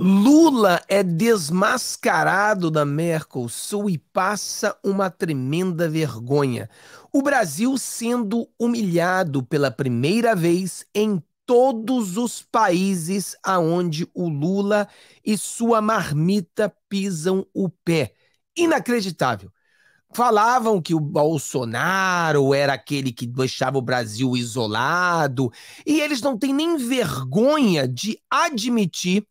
Lula é desmascarado da Mercosul e passa uma tremenda vergonha. O Brasil sendo humilhado pela primeira vez em todos os países aonde o Lula e sua marmita pisam o pé. Inacreditável. Falavam que o Bolsonaro era aquele que deixava o Brasil isolado, e eles não têm nem vergonha de admitir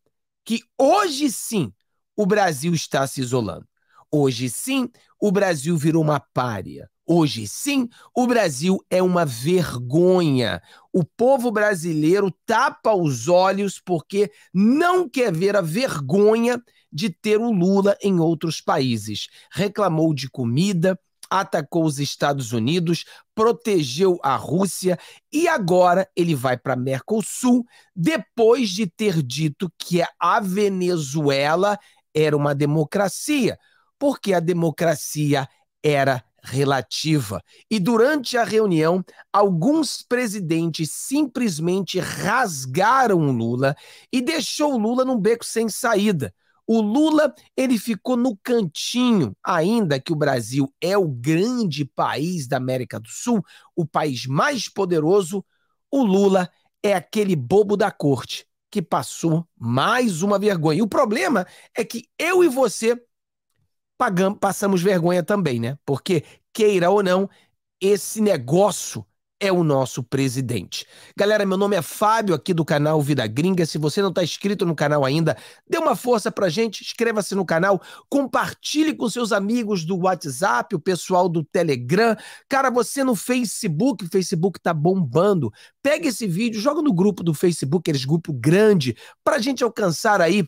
que hoje sim o Brasil está se isolando. Hoje sim o Brasil virou uma pária. Hoje sim, o Brasil é uma vergonha. O povo brasileiro tapa os olhos porque não quer ver a vergonha de ter o Lula em outros países. Reclamou de comida, atacou os Estados Unidos, protegeu a Rússia e agora ele vai para Mercosul depois de ter dito que a Venezuela era uma democracia, porque a democracia era relativa. E durante a reunião, alguns presidentes simplesmente rasgaram Lula e deixou Lula num beco sem saída. O Lula, ele ficou no cantinho, ainda que o Brasil é o grande país da América do Sul, o país mais poderoso, o Lula é aquele bobo da corte que passou mais uma vergonha. E o problema é que eu e você pagamos, passamos vergonha também, né? Porque, queira ou não, esse negócio é o nosso presidente. Galera, meu nome é Fábio, aqui do canal Vida Gringa. Se você não está inscrito no canal ainda, dê uma força pra gente, inscreva-se no canal, compartilhe com seus amigos do WhatsApp, o pessoal do Telegram. Cara, você no Facebook, o Facebook tá bombando. Pega esse vídeo, joga no grupo do Facebook, eles grupo grande, pra gente alcançar aí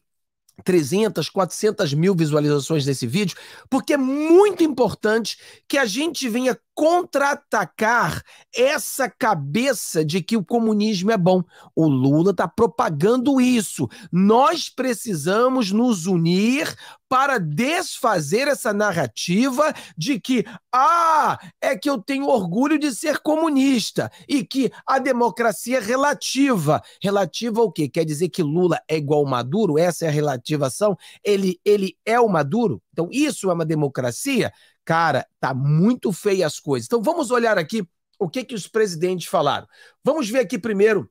300, 400 mil visualizações desse vídeo, porque é muito importante que a gente venha contra-atacar essa cabeça de que o comunismo é bom. O Lula está propagando isso. Nós precisamos nos unir para desfazer essa narrativa de que, ah, é que eu tenho orgulho de ser comunista e que a democracia é relativa. Relativa ao quê? Quer dizer que Lula é igual Maduro? Essa é a relativação? Ele, ele é o Maduro? Então, isso é uma democracia? Cara, tá muito feia as coisas. Então vamos olhar aqui o que que os presidentes falaram. Vamos ver aqui primeiro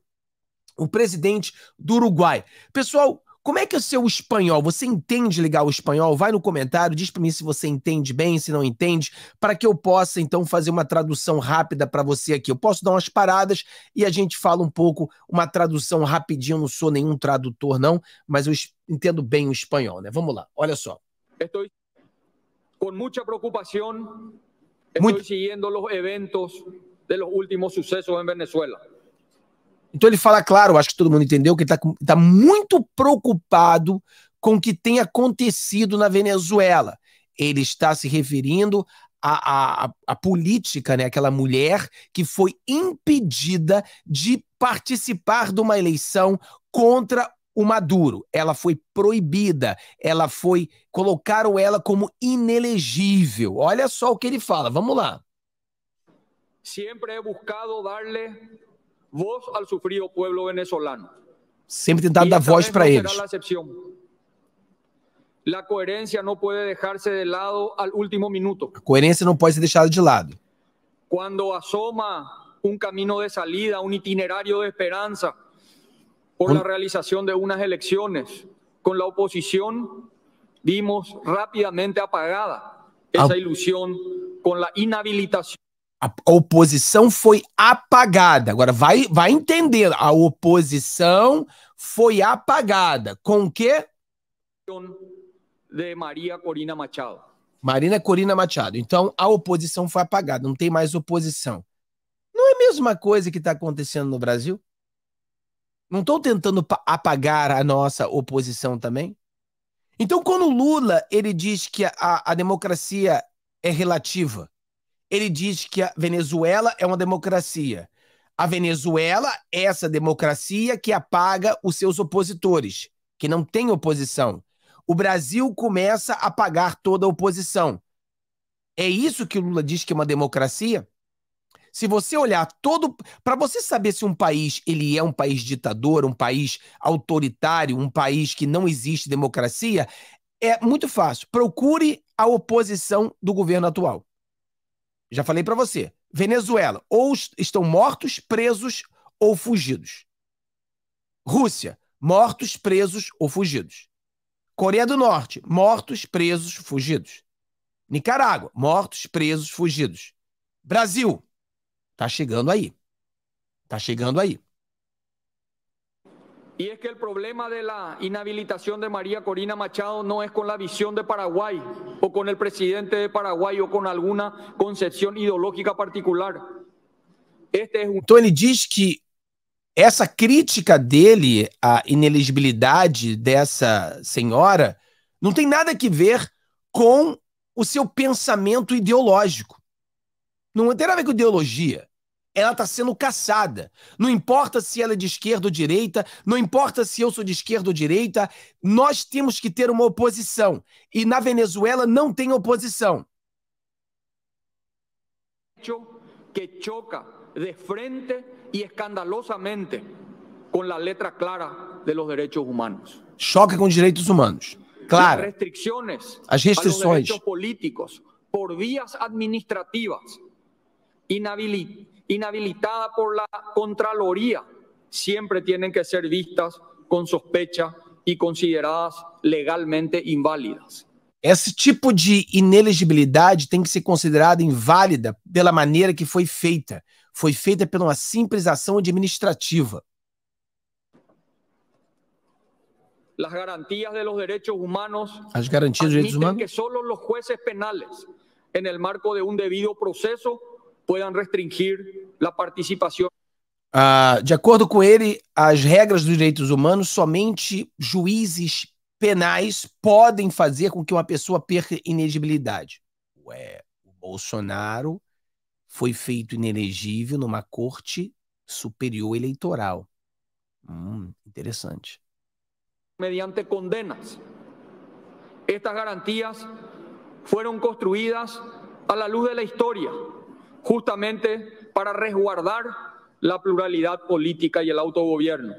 o presidente do Uruguai. Pessoal, como é que é o seu espanhol? Você entende ligar o espanhol? Vai no comentário, diz para mim se você entende bem, se não entende, para que eu possa então fazer uma tradução rápida para você aqui. Eu posso dar umas paradas e a gente fala um pouco, uma tradução rapidinho. Eu não sou nenhum tradutor não, mas eu entendo bem o espanhol, né? Vamos lá. Olha só. Estou com muita preocupação, estou seguindo os eventos dos últimos sucessos em Venezuela. Então ele fala claro, acho que todo mundo entendeu, que ele está tá muito preocupado com o que tem acontecido na Venezuela. Ele está se referindo à, à, à política, né? aquela mulher que foi impedida de participar de uma eleição contra o Maduro. Ela foi proibida, ela foi. colocaram ela como inelegível. Olha só o que ele fala, vamos lá. Sempre he buscado darle voz ao sofrido povo venezolano. Sempre tentado dar voz para eles. A La não pode deixar-se de lado ao último minuto. A coerência não pode ser deixada de lado. Quando assoma um caminho de salida, um itinerário de esperança, por la realización de unas elecciones con la oposición, vimos rápidamente apagada esa ilusión com a inabilitação. A oposição foi apagada. Agora vai, vai entender. A oposição foi apagada. Com o quê? De Maria Corina Machado. Marina Corina Machado. Então a oposição foi apagada. Não tem mais oposição. Não é a mesma coisa que está acontecendo no Brasil? Não estão tentando apagar a nossa oposição também? Então, quando o Lula ele diz que a, a democracia é relativa, ele diz que a Venezuela é uma democracia. A Venezuela é essa democracia que apaga os seus opositores, que não tem oposição. O Brasil começa a apagar toda a oposição. É isso que o Lula diz que é uma democracia? Se você olhar todo, para você saber se um país ele é um país ditador, um país autoritário, um país que não existe democracia, é muito fácil. Procure a oposição do governo atual. Já falei para você. Venezuela, ou estão mortos, presos ou fugidos. Rússia, mortos, presos ou fugidos. Coreia do Norte, mortos, presos, fugidos. Nicarágua, mortos, presos, fugidos. Brasil, Tá chegando aí. Tá chegando aí. e é que o problema da inabilitação de Maria Corina Machado não é com a visão de Paraguai ou com o presidente de Paraguai ou com alguma concepção ideológica particular. Este é un... Então ele diz que essa crítica dele à inelegibilidade dessa senhora não tem nada que ver com o seu pensamento ideológico. Não tem nada a ver com ideologia ela está sendo caçada. Não importa se ela é de esquerda ou direita, não importa se eu sou de esquerda ou direita, nós temos que ter uma oposição. E na Venezuela não tem oposição. Que choca de frente e escandalosamente com a letra clara de los derechos humanos. Choca com direitos humanos. Claro. Restrições As restrições políticos por vias administrativas inabilitadas inhabilitada por la Contraloría, siempre tienen que ser vistas con sospecha y consideradas legalmente inválidas. Ese tipo de inelegibilidad tiene que ser considerada inválida pela manera que fue feita. Foi feita por uma simples ação administrativa. Las garantías de los derechos humanos garantías de los humanos que solo los jueces penales, en el marco de un debido proceso, puedan restringir a participação ah, de acordo com ele, as regras dos direitos humanos, somente juízes penais podem fazer com que uma pessoa perca inelegibilidade. Ué, o Bolsonaro foi feito inelegível numa corte superior eleitoral. Hum, interessante. Mediante condenas. Estas garantias foram construídas à luz da história. justamente para resguardar la pluralidad política y el autogobierno.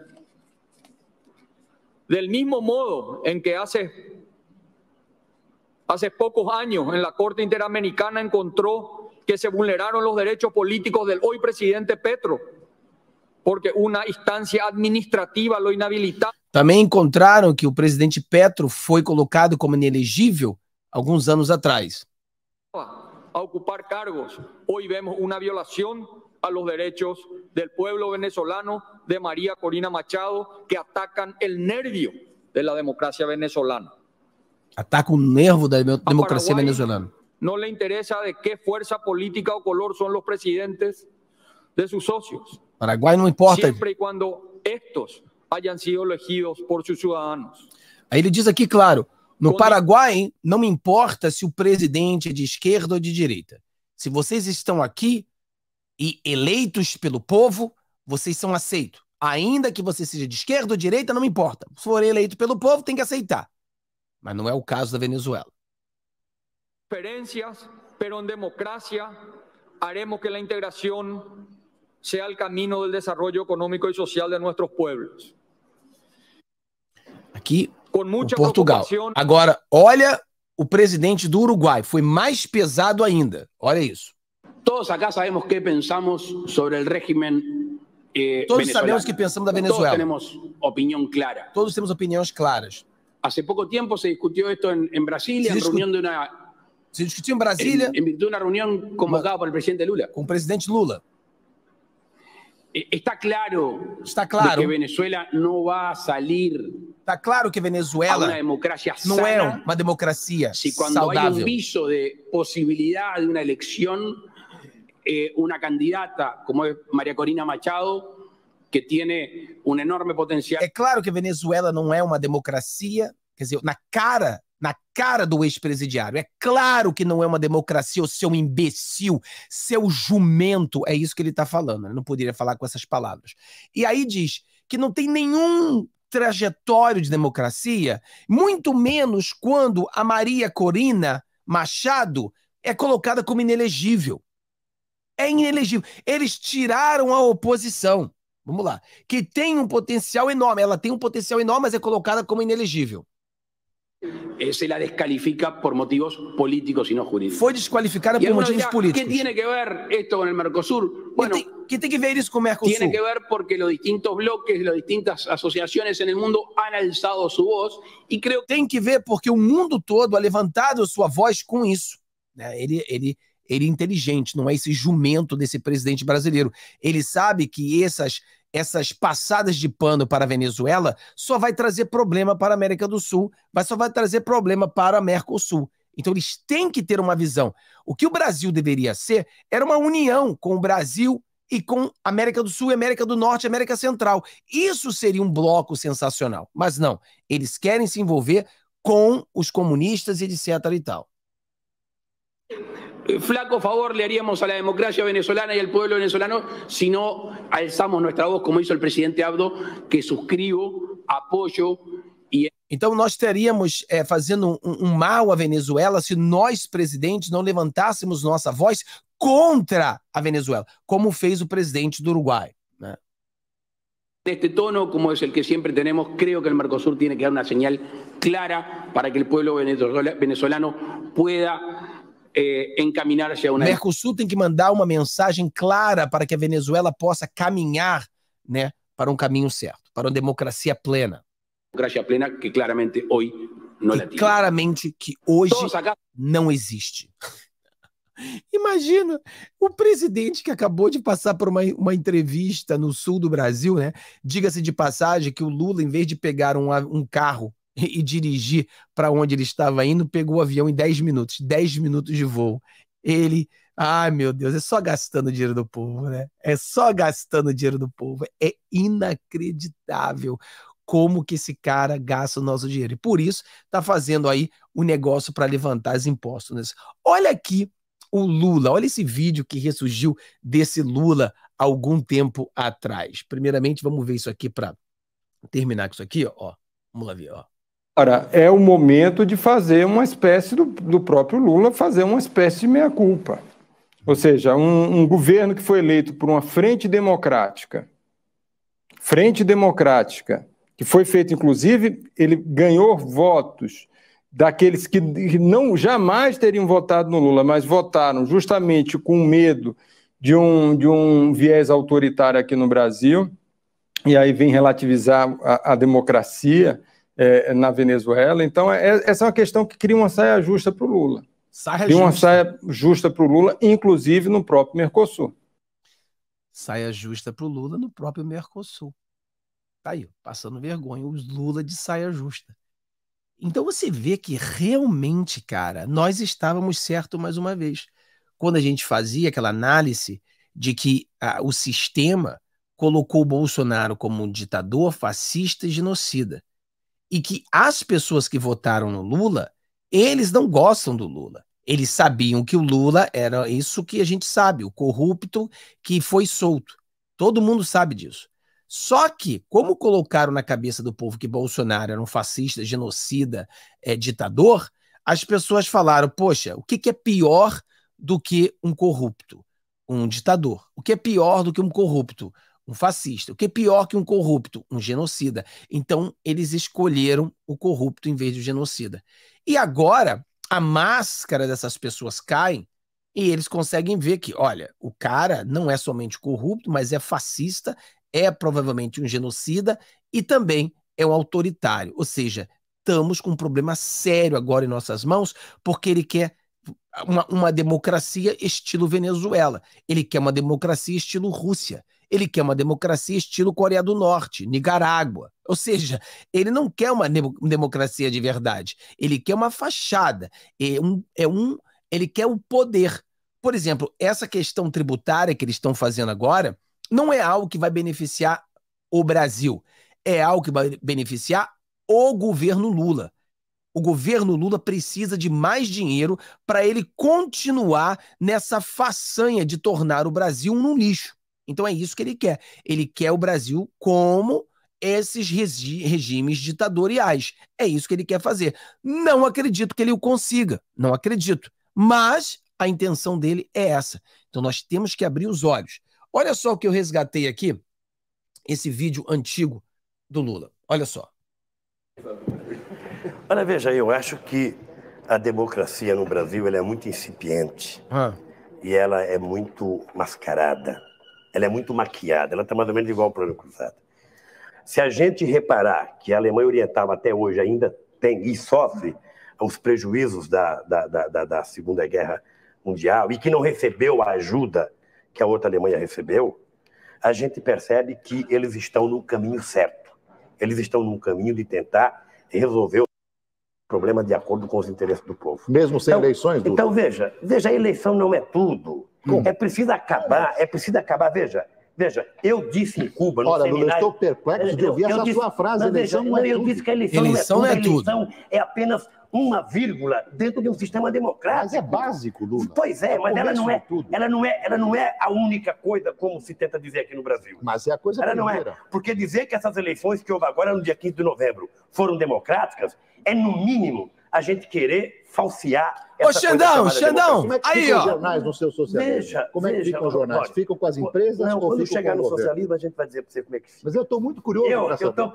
Del mismo modo en que hace, hace pocos años en la Corte Interamericana encontró que se vulneraron los derechos políticos del hoy presidente Petro, porque una instancia administrativa lo inhabilitó. También encontraron que el presidente Petro fue colocado como inelegible algunos años atrás. Ah, a ocupar cargos. Hoy vemos una violación a los derechos del pueblo venezolano de María Corina Machado que atacan el nervio de la democracia venezolana. Ataca un nervio de la democracia venezolana. No le interesa de qué fuerza política o color son los presidentes de sus socios. Paraguay no importa. Siempre y cuando estos hayan sido elegidos por sus ciudadanos. ahí le dice aquí claro, No Paraguai, não importa se o presidente é de esquerda ou de direita. Se vocês estão aqui e eleitos pelo povo, vocês são aceitos. Ainda que você seja de esquerda ou de direita, não importa. Se for eleito pelo povo, tem que aceitar. Mas não é o caso da Venezuela. Diferenças, pero em democracia, haremos que a integração seja o caminho do desenvolvimento econômico e social de nossos pueblos. Aqui, Portugal. Agora, olha o presidente do Uruguai, foi mais pesado ainda. Olha isso. Todos acá sabemos que pensamos sobre o régimen eh, Todos sabemos que pensamos da Venezuela. Todos temos opinião clara. Todos temos opiniões claras. Hace pouco tempo se discutiu isso em, em Brasília, em reunião de uma Se discutiu em Brasília. Em, em virtude de uma reunião convocada pelo presidente Lula. Com o presidente Lula. Eh, está claro, está claro que Venezuela no va a salir. Está claro que Venezuela una democracia no es una democracia si cuando hay un viso de posibilidad de una elección, eh, una candidata como es María Corina Machado que tiene un enorme potencial. Es claro que Venezuela no es una democracia, quer dizer, na cara na cara do ex-presidiário. É claro que não é uma democracia, o seu imbecil, seu jumento. É isso que ele está falando. Ele né? não poderia falar com essas palavras. E aí diz que não tem nenhum trajetório de democracia, muito menos quando a Maria Corina Machado é colocada como inelegível. É inelegível. Eles tiraram a oposição. Vamos lá. Que tem um potencial enorme. Ela tem um potencial enorme, mas é colocada como inelegível se la descalifica por motivos políticos y no jurídicos. Foi desqualificada por motivos dirá, políticos. ¿Qué tiene que ver esto con el Mercosur? Bueno, ¿Qué, te, tem tiene que ver eso con Mercosur? Tiene que ver porque los distintos bloques, las distintas asociaciones en el mundo han alzado su voz y creo que... Tem que ver porque o mundo todo ha levantado sua voz com isso. Né? Ele, ele, ele é inteligente, não é esse jumento desse presidente brasileiro. Ele sabe que essas essas passadas de pano para a Venezuela só vai trazer problema para a América do Sul, mas só vai trazer problema para a Mercosul. Então eles têm que ter uma visão. O que o Brasil deveria ser era uma união com o Brasil e com América do Sul, América do Norte, América Central. Isso seria um bloco sensacional. Mas não, eles querem se envolver com os comunistas e etc e tal. Eh, flaco favor le haríamos a la democracia venezolana y al pueblo venezolano si no alzamos nuestra voz, como hizo el presidente Abdo, que suscribo, apoyo y Então, estaríamos haciendo eh, fazendo um, um, um mal a Venezuela si nosotros presidentes, no levantássemos nuestra voz contra a Venezuela, como fez o presidente do Uruguay Né? este tono, como es el que siempre tenemos, creo que el Mercosur tiene que dar una señal clara para que el pueblo venezolano pueda é, encaminar hacia uma. Mercosul tem que mandar uma mensagem clara para que a Venezuela possa caminhar, né, para um caminho certo, para uma democracia plena. Democracia plena que claramente hoje não existe. claramente que hoje não existe. Imagina o presidente que acabou de passar por uma, uma entrevista no sul do Brasil, né? Diga-se de passagem que o Lula, em vez de pegar um, um carro e dirigir para onde ele estava indo, pegou o avião em 10 minutos, 10 minutos de voo. Ele, ai meu Deus, é só gastando dinheiro do povo, né? É só gastando dinheiro do povo. É inacreditável como que esse cara gasta o nosso dinheiro. E por isso está fazendo aí o um negócio para levantar os impostos. Né? Olha aqui o Lula, olha esse vídeo que ressurgiu desse Lula algum tempo atrás. Primeiramente, vamos ver isso aqui para terminar com isso aqui, ó. Vamos lá ver, ó. Ora, é o momento de fazer uma espécie do, do próprio Lula fazer uma espécie de meia-culpa. Ou seja, um, um governo que foi eleito por uma frente democrática, frente democrática, que foi feito, inclusive, ele ganhou votos daqueles que não jamais teriam votado no Lula, mas votaram justamente com medo de um, de um viés autoritário aqui no Brasil, e aí vem relativizar a, a democracia é, na Venezuela. Então, é, é, essa é uma questão que cria uma saia justa para o Lula. Saia cria justa. uma saia justa para o Lula, inclusive no próprio Mercosul. Saia justa para o Lula no próprio Mercosul. Tá aí, passando vergonha, os Lula de saia justa. Então você vê que realmente, cara, nós estávamos certo mais uma vez. Quando a gente fazia aquela análise de que ah, o sistema colocou o Bolsonaro como um ditador fascista e genocida e que as pessoas que votaram no Lula, eles não gostam do Lula. Eles sabiam que o Lula era isso que a gente sabe, o corrupto que foi solto. Todo mundo sabe disso. Só que, como colocaram na cabeça do povo que Bolsonaro era um fascista, genocida, é, ditador, as pessoas falaram: poxa, o que, que é pior do que um corrupto? Um ditador. O que é pior do que um corrupto? um fascista. O que é pior que um corrupto? Um genocida. Então, eles escolheram o corrupto em vez do genocida. E agora, a máscara dessas pessoas cai e eles conseguem ver que, olha, o cara não é somente corrupto, mas é fascista, é provavelmente um genocida e também é um autoritário. Ou seja, estamos com um problema sério agora em nossas mãos, porque ele quer uma, uma democracia estilo Venezuela, ele quer uma democracia estilo Rússia. Ele quer uma democracia estilo Coreia do Norte, Nicarágua. Ou seja, ele não quer uma democracia de verdade. Ele quer uma fachada. É um, é um, ele quer o um poder. Por exemplo, essa questão tributária que eles estão fazendo agora não é algo que vai beneficiar o Brasil. É algo que vai beneficiar o governo Lula. O governo Lula precisa de mais dinheiro para ele continuar nessa façanha de tornar o Brasil um lixo. Então é isso que ele quer. Ele quer o Brasil como esses regi regimes ditatoriais. É isso que ele quer fazer. Não acredito que ele o consiga, não acredito. Mas a intenção dele é essa. Então nós temos que abrir os olhos. Olha só o que eu resgatei aqui, esse vídeo antigo do Lula. Olha só. Olha, veja, eu acho que a democracia no Brasil é muito incipiente ah. e ela é muito mascarada ela é muito maquiada, ela está mais ou menos igual ao plano cruzado. Se a gente reparar que a Alemanha Oriental até hoje ainda tem e sofre os prejuízos da, da, da, da Segunda Guerra Mundial e que não recebeu a ajuda que a outra Alemanha recebeu, a gente percebe que eles estão no caminho certo. Eles estão no caminho de tentar resolver o problema de acordo com os interesses do povo. Mesmo sem então, eleições, Duda? Então, veja, veja, a eleição não é tudo. Hum. É preciso acabar, é preciso acabar. Veja, veja, eu disse em Cuba, no Olha, seminário... eu estou perplexo de ouvir eu, eu essa disse, sua frase, não, né? não, é Eu tudo. disse que a eleição, eleição não é tudo, é a eleição é apenas uma vírgula dentro de um sistema democrático. Mas é básico, Lula. Pois é, é mas ela não é, ela não é, ela não é a única coisa como se tenta dizer aqui no Brasil. Mas é a coisa ela não é, porque dizer que essas eleições que houve agora no dia 15 de novembro foram democráticas é no mínimo a gente querer falsear essa Ô, Xandão, Xandão, Como é que aí, ficam ó. os jornais no seu socialismo? como é que ficam os jornais? ficam com as empresas não, ou quando chegar no governo? socialismo, a gente vai dizer para você como é que fica. Mas eu estou muito curioso eu, eu tô...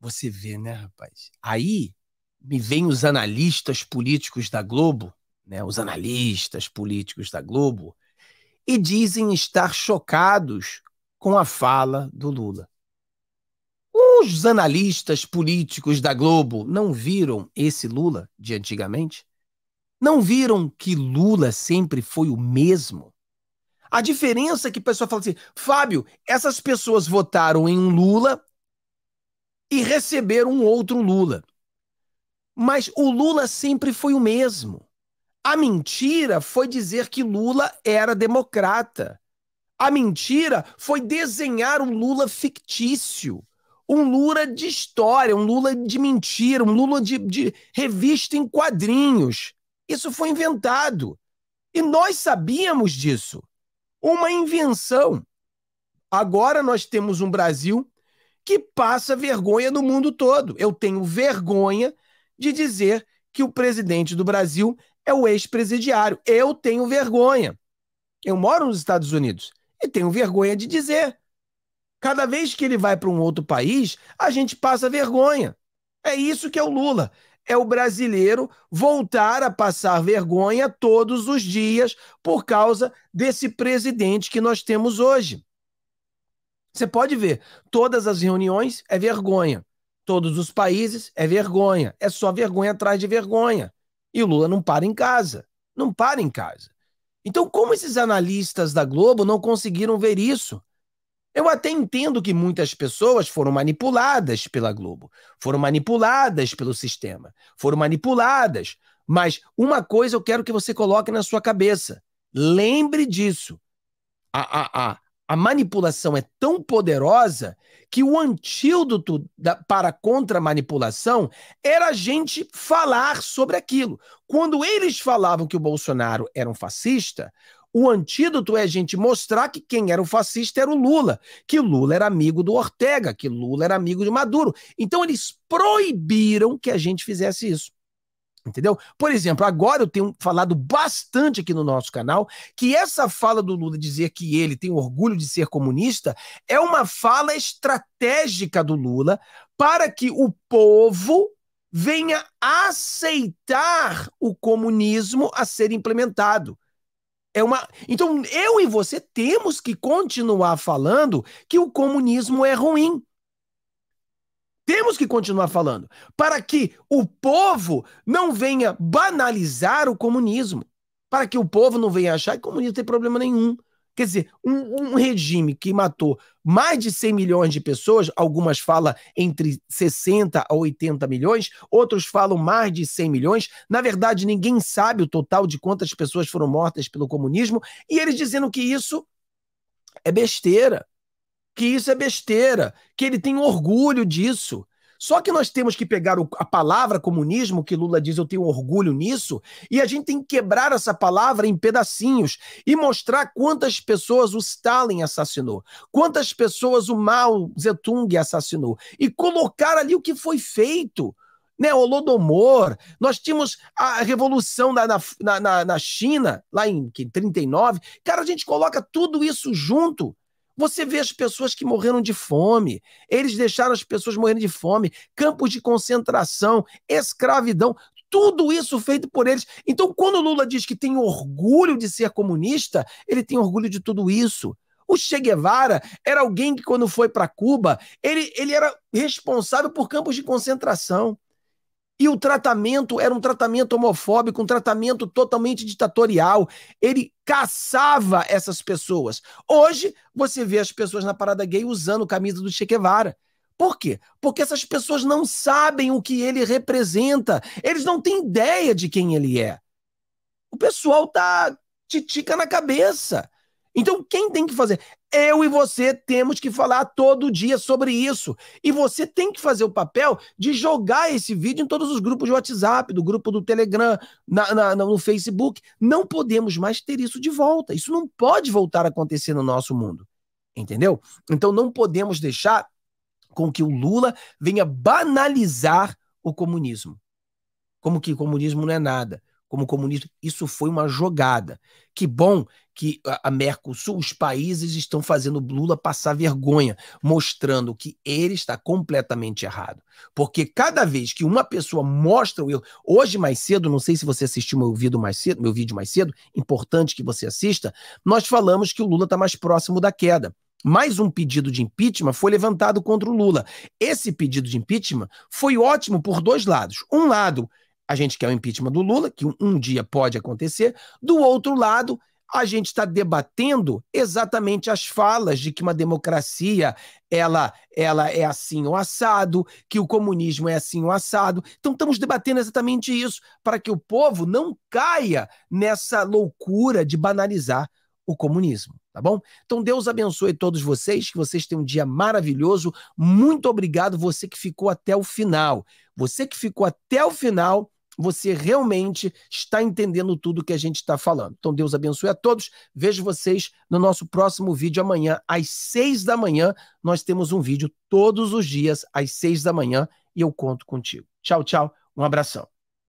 Você vê, né, rapaz? Aí me vêm os analistas políticos da Globo, né, os analistas políticos da Globo, e dizem estar chocados com a fala do Lula. Os analistas políticos da Globo não viram esse Lula de antigamente? Não viram que Lula sempre foi o mesmo? A diferença é que a pessoa fala assim: Fábio, essas pessoas votaram em um Lula e receberam um outro Lula. Mas o Lula sempre foi o mesmo. A mentira foi dizer que Lula era democrata. A mentira foi desenhar um Lula fictício um Lula de história, um Lula de mentira, um Lula de, de revista em quadrinhos. Isso foi inventado. E nós sabíamos disso. Uma invenção. Agora nós temos um Brasil que passa vergonha no mundo todo. Eu tenho vergonha de dizer que o presidente do Brasil é o ex-presidiário. Eu tenho vergonha. Eu moro nos Estados Unidos e tenho vergonha de dizer. Cada vez que ele vai para um outro país, a gente passa vergonha. É isso que é o Lula. É o brasileiro voltar a passar vergonha todos os dias por causa desse presidente que nós temos hoje. Você pode ver, todas as reuniões é vergonha. Todos os países é vergonha. É só vergonha atrás de vergonha. E o Lula não para em casa. Não para em casa. Então, como esses analistas da Globo não conseguiram ver isso? Eu até entendo que muitas pessoas foram manipuladas pela Globo, foram manipuladas pelo sistema, foram manipuladas. Mas uma coisa eu quero que você coloque na sua cabeça. Lembre disso. A, a, a, a manipulação é tão poderosa que o antídoto da, para a contra-manipulação era a gente falar sobre aquilo. Quando eles falavam que o Bolsonaro era um fascista, o antídoto é a gente mostrar que quem era o fascista era o Lula, que Lula era amigo do Ortega, que Lula era amigo de Maduro. Então eles proibiram que a gente fizesse isso. Entendeu? Por exemplo, agora eu tenho falado bastante aqui no nosso canal que essa fala do Lula dizer que ele tem orgulho de ser comunista é uma fala estratégica do Lula para que o povo venha aceitar o comunismo a ser implementado. É uma... Então, eu e você temos que continuar falando que o comunismo é ruim. Temos que continuar falando para que o povo não venha banalizar o comunismo, para que o povo não venha achar que o comunismo tem problema nenhum. Quer dizer, um, um, regime que matou mais de 100 milhões de pessoas, algumas falam entre 60 a 80 milhões, outros falam mais de 100 milhões. Na verdade, ninguém sabe o total de quantas pessoas foram mortas pelo comunismo, e eles dizendo que isso é besteira, que isso é besteira, que ele tem orgulho disso, só que nós temos que pegar o, a palavra comunismo, que Lula diz, eu tenho orgulho nisso, e a gente tem que quebrar essa palavra em pedacinhos e mostrar quantas pessoas o Stalin assassinou, quantas pessoas o Mao Zedong assassinou, e colocar ali o que foi feito né, Holodomor, nós tínhamos a revolução na, na, na, na China, lá em, em 39. Cara, a gente coloca tudo isso junto você vê as pessoas que morreram de fome, eles deixaram as pessoas morrendo de fome, campos de concentração, escravidão, tudo isso feito por eles. Então, quando Lula diz que tem orgulho de ser comunista, ele tem orgulho de tudo isso. O Che Guevara era alguém que, quando foi para Cuba, ele, ele era responsável por campos de concentração. E o tratamento era um tratamento homofóbico, um tratamento totalmente ditatorial. Ele caçava essas pessoas. Hoje, você vê as pessoas na parada gay usando camisa do Che Guevara. Por quê? Porque essas pessoas não sabem o que ele representa. Eles não têm ideia de quem ele é. O pessoal tá titica na cabeça. Então, quem tem que fazer? Eu e você temos que falar todo dia sobre isso. E você tem que fazer o papel de jogar esse vídeo em todos os grupos de WhatsApp, do grupo do Telegram, na, na, no Facebook. Não podemos mais ter isso de volta. Isso não pode voltar a acontecer no nosso mundo. Entendeu? Então, não podemos deixar com que o Lula venha banalizar o comunismo. Como que o comunismo não é nada como comunista. Isso foi uma jogada. Que bom que a Mercosul, os países estão fazendo Lula passar vergonha, mostrando que ele está completamente errado. Porque cada vez que uma pessoa mostra o erro, hoje mais cedo, não sei se você assistiu meu vídeo mais cedo, meu vídeo mais cedo, importante que você assista, nós falamos que o Lula está mais próximo da queda mais um pedido de impeachment foi levantado contra o Lula. Esse pedido de impeachment foi ótimo por dois lados. Um lado, a gente quer o impeachment do Lula, que um, um dia pode acontecer. Do outro lado, a gente está debatendo exatamente as falas de que uma democracia ela, ela é assim o assado, que o comunismo é assim o assado. Então estamos debatendo exatamente isso para que o povo não caia nessa loucura de banalizar o comunismo, tá bom? Então Deus abençoe todos vocês, que vocês tenham um dia maravilhoso. Muito obrigado você que ficou até o final. Você que ficou até o final você realmente está entendendo tudo que a gente está falando. Então, Deus abençoe a todos. Vejo vocês no nosso próximo vídeo amanhã, às seis da manhã. Nós temos um vídeo todos os dias, às seis da manhã, e eu conto contigo. Tchau, tchau. Um abração.